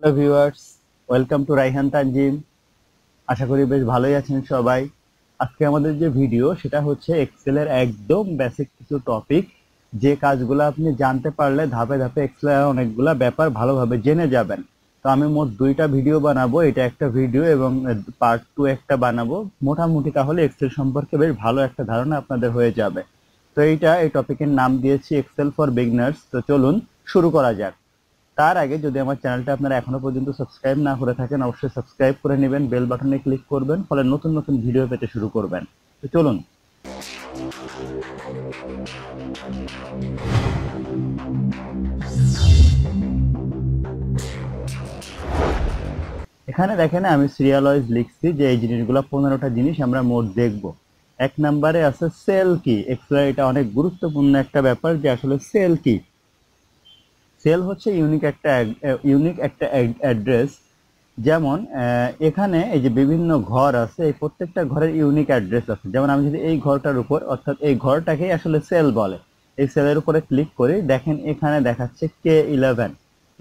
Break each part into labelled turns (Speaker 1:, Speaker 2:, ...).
Speaker 1: hello viewers welcome to Raihan Tanzim আশা করি বেশ ভালোই আছেন সবাই আজকে আমাদের যে ভিডিও সেটা হচ্ছে এক্সেলের একদম বেসিক কিছু টপিক যে কাজগুলো আপনি জানতে পারলে ধাপে ধাপে এক্সেলের অনেকগুলো ব্যাপার ভালোভাবে জেনে যাবেন তো আমি মোট দুইটা ভিডিও বানাবো এটা একটা ভিডিও এবং পার্ট টু একটা বানাবো মোটামুটি তাহলে এক্সেল সম্পর্কে বেশ ভালো একটা ধারণা আপনাদের হয়ে যাবে তো এইটা এই টপিকের নাম দিয়েছি এক্সেল ফর বিগনার্স তো চলুন শুরু করা যাক তার আগে যদি আমার চ্যানেলটা আপনারা এখনো পর্যন্ত সাবস্ক্রাইব না করে থাকেন অবশ্যই সাবস্ক্রাইব করে নেবেন বেল বাটনে ক্লিক করবেন ফলে নতুন নতুন ভিডিও পেতে শুরু করবেন তো চলুন এখানে দেখেন আমি সিরিয়াল ওয়াইজ লিখছি যে এই জিনিসগুলো পনেরোটা জিনিস আমরা মোট দেখব এক নাম্বারে আছে সেল কি এক্সেলার এটা অনেক গুরুত্বপূর্ণ একটা ব্যাপার যে আসলে সেল কি সেল হচ্ছে ইউনিক একটা ইউনিক একটা অ্যাড্রেস যেমন এখানে এই যে বিভিন্ন ঘর আছে এই প্রত্যেকটা ঘরের ইউনিক অ্যাড্রেস আছে যেমন আমি যদি এই ঘরটার উপর অর্থাৎ এই ঘরটাকেই আসলে সেল বলে এই সেলের উপরে ক্লিক করি দেখেন এখানে দেখাচ্ছে কে ইলেভেন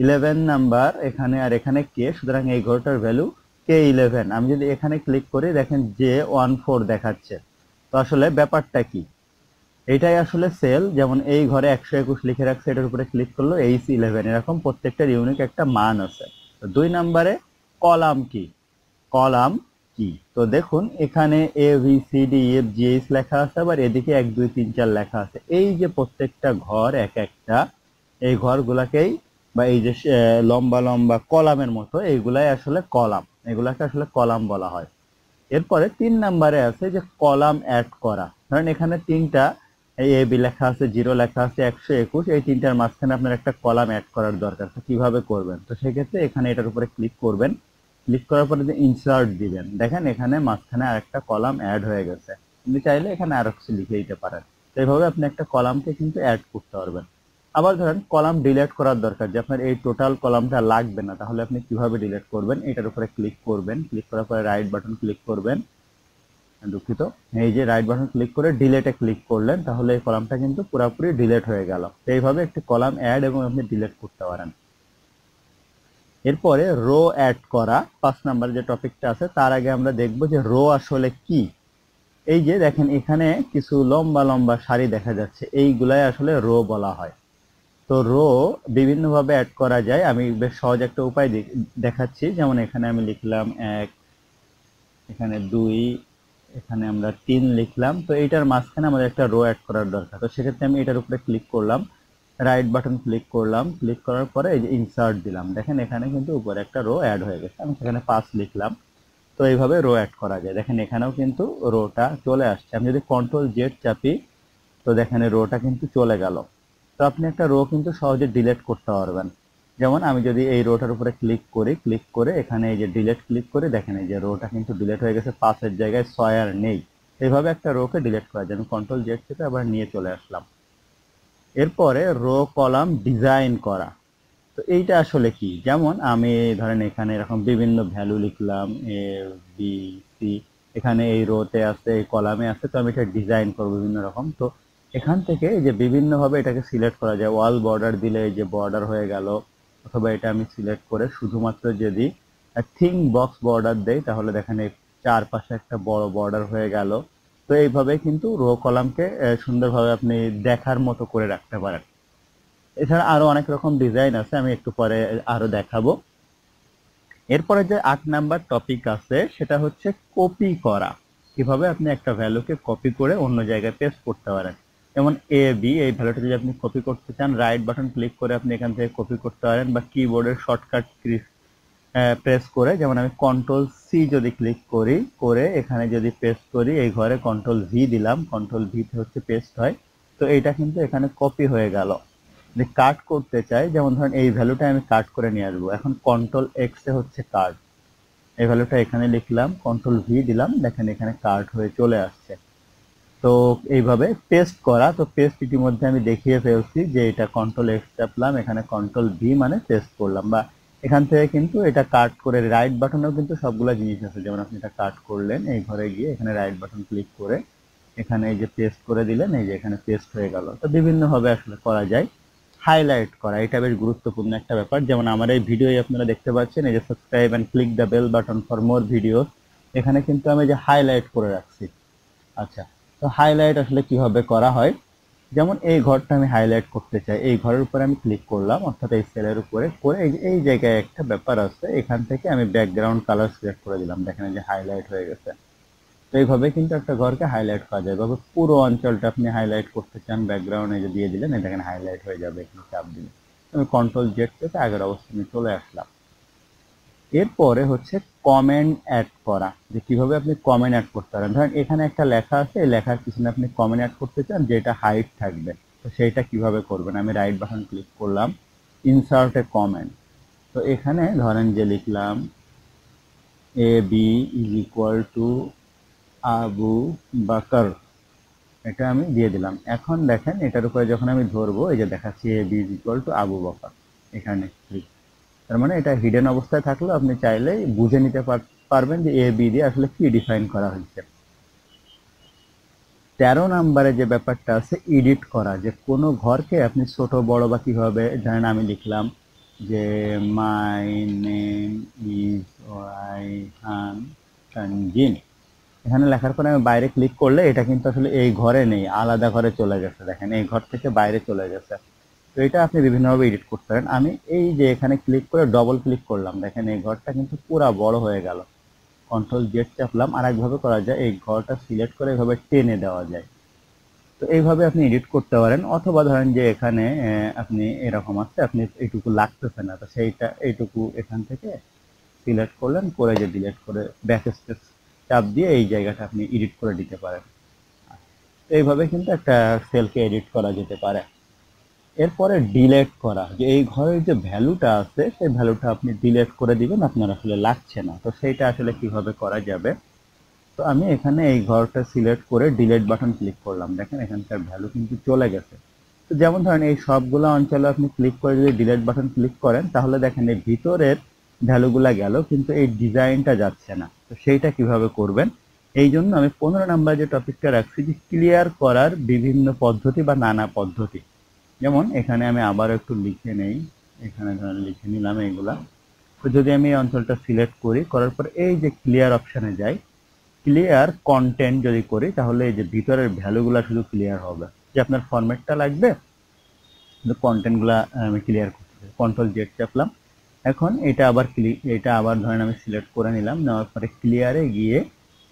Speaker 1: ইলেভেন নাম্বার এখানে আর এখানে কে সুতরাং এই ঘরটার ভ্যালু কে ইলেভেন আমি যদি এখানে ক্লিক করি দেখেন যে ওয়ান ফোর দেখাচ্ছে তো আসলে ব্যাপারটা কী এটাই আসলে সেল যেমন এই ঘরে একশো একুশ লিখে রাখছে এটার উপরে ক্লিক করলো এইচ ইলেভেন এরকম প্রত্যেকটার ইউনিক একটা মান আছে তো দুই নাম্বারে কলাম কি কলাম কি তো দেখুন এখানে A V C D F G H লেখা আছে আবার এদিকে এক দুই তিন চার লেখা আছে এই যে প্রত্যেকটা ঘর এক একটা এই ঘরগুলাকেই বা এই যে লম্বা লম্বা কলামের মতো এইগুলাই আসলে কলাম এগুলাকে আসলে কলাম বলা হয় এরপরে তিন নাম্বারে আছে যে কলাম অ্যাড করা ধরেন এখানে তিনটা এই এ বি লেখা আছে জিরো লেখা আছে একশো একুশ এই তিনটার মাঝখানে আপনার একটা কলাম অ্যাড করার দরকার কিভাবে করবেন তো সেক্ষেত্রে এখানে এটার উপরে ক্লিক করবেন ক্লিক করার পরে যে ইনসার্ট দিবেন দেখেন এখানে মাঝখানে আরেকটা কলাম অ্যাড হয়ে গেছে আপনি চাইলে এখানে আরো কিছু লিখে দিতে পারেন তো এইভাবে আপনি একটা কলামকে কিন্তু অ্যাড করতে পারবেন আবার ধরেন কলাম ডিলেট করার দরকার যে আপনার এই টোটাল কলামটা লাগবে না তাহলে আপনি কিভাবে ডিলেট করবেন এটার উপরে ক্লিক করবেন ক্লিক করার পরে রাইট বাটন ক্লিক করবেন দুঃখিত এই যে রাইট বাটন ক্লিক করে ডিলেটে ক্লিক করলেন তাহলে এই কলামটা কিন্তু পুরোপুরি ডিলেট হয়ে গেল এইভাবে একটি কলাম অ্যাড এবং আপনি ডিলেট করতে পারেন এরপরে রো অ্যাড করা পাঁচ নাম্বার যে টপিকটা আছে তার আগে আমরা দেখব যে রো আসলে কি এই যে দেখেন এখানে কিছু লম্বা লম্বা শাড়ি দেখা যাচ্ছে এইগুলাই আসলে রো বলা হয় তো রো বিভিন্নভাবে অ্যাড করা যায় আমি বেশ সহজ একটা উপায় দেখাচ্ছি যেমন এখানে আমি লিখলাম এক এখানে দুই এখানে আমরা তিন লিখলাম তো এইটার মাঝখানে আমাদের একটা রো অ্যাড করার দরকার তো সেক্ষেত্রে আমি এটার উপরে ক্লিক করলাম রাইট বাটন ক্লিক করলাম ক্লিক করার পরে এই যে ইনসার্ট দিলাম দেখেন এখানে কিন্তু উপরে একটা রো অ্যাড হয়ে গেছে আমি সেখানে পাঁচ লিখলাম তো এইভাবে রো অ্যাড করা যায় দেখেন এখানেও কিন্তু রোটা চলে আসছে আমি যদি কন্ট্রোল জেড চাপি তো দেখেন রোটা কিন্তু চলে গেল তো আপনি একটা রো কিন্তু সহজে ডিলেট করতে পারবেন যেমন আমি যদি এই রোটার উপরে ক্লিক করি ক্লিক করে এখানে এই যে ডিলেট ক্লিক করে দেখেন এই যে রোটা কিন্তু ডিলেট হয়ে গেছে পাঁচের জায়গায় ছয় আর নেই এইভাবে একটা রোকে ডিলেট করা যায় আমি কন্ট্রোল জেড থেকে আবার নিয়ে চলে আসলাম এরপরে রো কলাম ডিজাইন করা তো এইটা আসলে কি যেমন আমি ধরেন এখানে এরকম বিভিন্ন ভ্যালু লিখলাম এ বি সি এখানে এই রোতে আছে এই কলামে আছে তো আমি এটা ডিজাইন করবো বিভিন্ন রকম তো এখান থেকে এই যে বিভিন্নভাবে এটাকে সিলেক্ট করা যায় ওয়াল বর্ডার দিলে এই যে বর্ডার হয়ে গেল অথবা এটা আমি সিলেক্ট করে শুধুমাত্র যদি থিং বক্স বর্ডার দেই তাহলে দেখেন এই চারপাশে একটা বড় বর্ডার হয়ে গেল তো এইভাবে কিন্তু রো কলামকে সুন্দরভাবে আপনি দেখার মতো করে রাখতে পারেন এছাড়া আরও অনেক রকম ডিজাইন আছে আমি একটু পরে আরও দেখাবো এরপরে যে আট নাম্বার টপিক আছে সেটা হচ্ছে কপি করা কিভাবে আপনি একটা ভ্যালুকে কপি করে অন্য জায়গায় পেস্ট করতে পারেন যেমন এ বি এই ভ্যালুটা যদি আপনি কপি করতে চান রাইট বাটন ক্লিক করে আপনি এখান থেকে কপি করতে পারেন বা কিবোর্ডের শর্টকাট প্রেস করে যেমন আমি কন্ট্রোল সি যদি ক্লিক করি করে এখানে যদি পেস্ট করি এই ঘরে কন্ট্রোল ভি দিলাম কন্ট্রোল ভিতে হচ্ছে পেস্ট হয় তো এইটা কিন্তু এখানে কপি হয়ে গেল যদি কাট করতে চাই যেমন ধরেন এই ভ্যালুটা আমি কাট করে নিয়ে আসবো এখন কন্ট্রোল এক্সে হচ্ছে কাট এই ভ্যালুটা এখানে লিখলাম কন্ট্রোল ভি দিলাম দেখেন এখানে কাট হয়ে চলে আসছে তো এইভাবে পেস্ট করা তো পেস্ট ইতিমধ্যে আমি দেখিয়ে ফেলছি যে এটা কন্ট্রোল এক্স চাপলাম এখানে কন্ট্রোল ভি মানে পেস্ট করলাম বা এখান থেকে কিন্তু এটা কাট করে রাইট বাটনেও কিন্তু সবগুলো জিনিস আছে যেমন আপনি এটা কাট করলেন এই ঘরে গিয়ে এখানে রাইট বাটন ক্লিক করে এখানে এই যে পেস্ট করে দিলেন এই যে এখানে পেস্ট হয়ে গেল তো বিভিন্নভাবে আসলে করা যায় হাইলাইট করা এটা বেশ গুরুত্বপূর্ণ একটা ব্যাপার যেমন আমার এই ভিডিও আপনারা দেখতে পাচ্ছেন এই যে subscribe and click the bell button for more video এখানে কিন্তু আমি যে হাইলাইট করে রাখছি আচ্ছা তো হাইলাইট আসলে কিভাবে করা হয় যেমন এই ঘরটা আমি হাইলাইট করতে চাই এই ঘরের উপরে আমি ক্লিক করলাম অর্থাৎ এই সেলের উপরে করে এই জায়গায় একটা ব্যাপার আছে এখান থেকে আমি ব্যাকগ্রাউন্ড কালার সিলেক্ট করে দিলাম দেখেন যে হাইলাইট হয়ে গেছে তো এইভাবে কিন্তু একটা ঘরকে হাইলাইট করা যায় এভাবে পুরো অঞ্চলটা আপনি হাইলাইট করতে চান ব্যাকগ্রাউন্ডে যে দিয়ে দিলেন দেখেন হাইলাইট হয়ে যাবে এখানে চাপ দিলে আমি কন্ট্রোল জেড থেকে আগের অবস্থানে চলে আসলাম এরপরে হচ্ছে কমেন্ট অ্যাড করা যে কিভাবে আপনি কমেন্ট অ্যাড করতে পারেন ধরেন এখানে একটা লেখা আছে এই লেখার পিছনে আপনি কমেন্ট অ্যাড করতে চান যেটা হাইট থাকবে তো সেইটা কিভাবে করবেন আমি রাইট বাটন ক্লিক করলাম ইনসার্ট এ কমেন্ট তো এখানে ধরেন যে লিখলাম A B is equal to Abu Bakar এটা আমি দিয়ে দিলাম এখন দেখেন এটার উপরে যখন আমি ধরবো এই যে দেখাচ্ছি A B is equal to Abu Bakar এখানে ক্লিক তার মানে এটা হিডেন অবস্থায় থাকলে আপনি চাইলে বুঝে নিতে পারবেন যে এ বি দিয়ে আসলে কি ডিফাইন করা হয়েছে তেরো নাম্বারে যে ব্যাপারটা আছে এডিট করা যে কোনো ঘরকে আপনি ছোট বড় বা কীভাবে ধরেন আমি লিখলাম যে মাই নেম ইজ ওয়াই হান সঞ্জিন এখানে লেখার পরে আমি বাইরে ক্লিক করলে এটা কিন্তু আসলে এই ঘরে নেই আলাদা ঘরে চলে গেছে দেখেন এই ঘর থেকে বাইরে চলে গেছে তো এটা আপনি বিভিন্নভাবে এডিট করতে পারেন আমি এই যে এখানে ক্লিক করে ডবল ক্লিক করলাম দেখেন এই ঘরটা কিন্তু পুরা বড় হয়ে গেল কন্ট্রোল জেড চাপলাম আর একভাবে করা যায় এই ঘরটা সিলেক্ট করে এভাবে টেনে দেওয়া যায় তো এইভাবে আপনি এডিট করতে পারেন অথবা ধরেন যে এখানে আপনি এরকম আসতে আপনি এইটুকু লাগতেছে না তো সেইটা এইটুকু এখান থেকে সিলেক্ট করলেন করে যে ডিলেট করে ব্যাক স্পেস চাপ দিয়ে এই জায়গাটা আপনি এডিট করে দিতে পারেন এইভাবে কিন্তু একটা সেলকে এডিট করা যেতে পারে এরপরে ডিলেট করা যে এই ঘরের যে ভ্যালুটা আছে সেই ভ্যালুটা আপনি ডিলেট করে দিবেন আপনার আসলে লাগছে না তো সেইটা আসলে কিভাবে করা যাবে তো আমি এখানে এই ঘরটা সিলেক্ট করে ডিলেট বাটন ক্লিক করলাম দেখেন এখানকার ভ্যালু কিন্তু চলে গেছে তো যেমন ধরেন এই সবগুলো অঞ্চলে আপনি ক্লিক করে যদি ডিলেট বাটন ক্লিক করেন তাহলে দেখেন এই ভিতরের ভ্যালুগুলো গেল কিন্তু এই ডিজাইনটা যাচ্ছে না তো সেইটা কিভাবে করবেন এই জন্য আমি পনেরো নাম্বার যে টপিকটা রাখছি যে ক্লিয়ার করার বিভিন্ন পদ্ধতি বা নানা পদ্ধতি যেমন এখানে আমি আবার একটু লিখে নেই এখানে ধরেন লিখে নিলাম এইগুলা তো যদি আমি এই অঞ্চলটা সিলেক্ট করি করার পর এই যে ক্লিয়ার অপশানে যাই ক্লিয়ার কন্টেন্ট যদি করি তাহলে এই যে ভিতরের ভ্যালুগুলো শুধু ক্লিয়ার হবে যে আপনার ফরম্যাটটা লাগবে কন্টেন্টগুলা আমি ক্লিয়ার করতে চাই কন্ট্রোল জেট চাপলাম এখন এটা আবার ক্লি এটা আবার ধরেন আমি সিলেক্ট করে নিলাম নেওয়ার পরে ক্লিয়ারে গিয়ে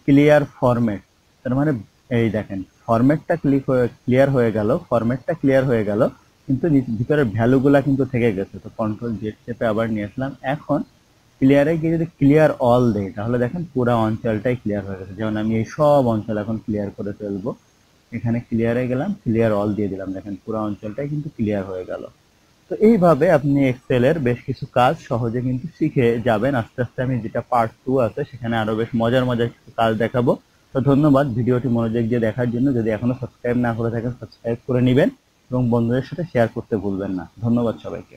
Speaker 1: ক্লিয়ার ফরম্যাট তার মানে এই দেখেন ফরম্যাটটা ক্লিক হয়ে ক্লিয়ার হয়ে গেল ফরম্যাটটা ক্লিয়ার হয়ে গেল কিন্তু ভিতরে ভ্যালুগুলা কিন্তু থেকে গেছে তো কন্ট্রোল জেড চেপে আবার নিয়ে আসলাম এখন ক্লিয়ারে গিয়ে যদি ক্লিয়ার অল দেয় তাহলে দেখেন পুরো অঞ্চলটাই ক্লিয়ার হয়ে গেছে যেমন আমি এই সব অঞ্চল এখন ক্লিয়ার করে ফেলবো এখানে ক্লিয়ারে গেলাম ক্লিয়ার অল দিয়ে দিলাম দেখেন পুরো অঞ্চলটাই কিন্তু ক্লিয়ার হয়ে গেল তো এইভাবে আপনি এক্সেলের বেশ কিছু কাজ সহজে কিন্তু শিখে যাবেন আস্তে আস্তে আমি যেটা পার্ট টু আছে সেখানে আরও বেশ মজার মজার কিছু কাজ দেখাবো তো ধন্যবাদ ভিডিওটি মনোযোগ দিয়ে দেখার জন্য যদি এখনও সাবস্ক্রাইব না করে থাকেন সাবস্ক্রাইব করে নেবেন এবং বন্ধুদের সাথে শেয়ার করতে ভুলবেন না ধন্যবাদ সবাইকে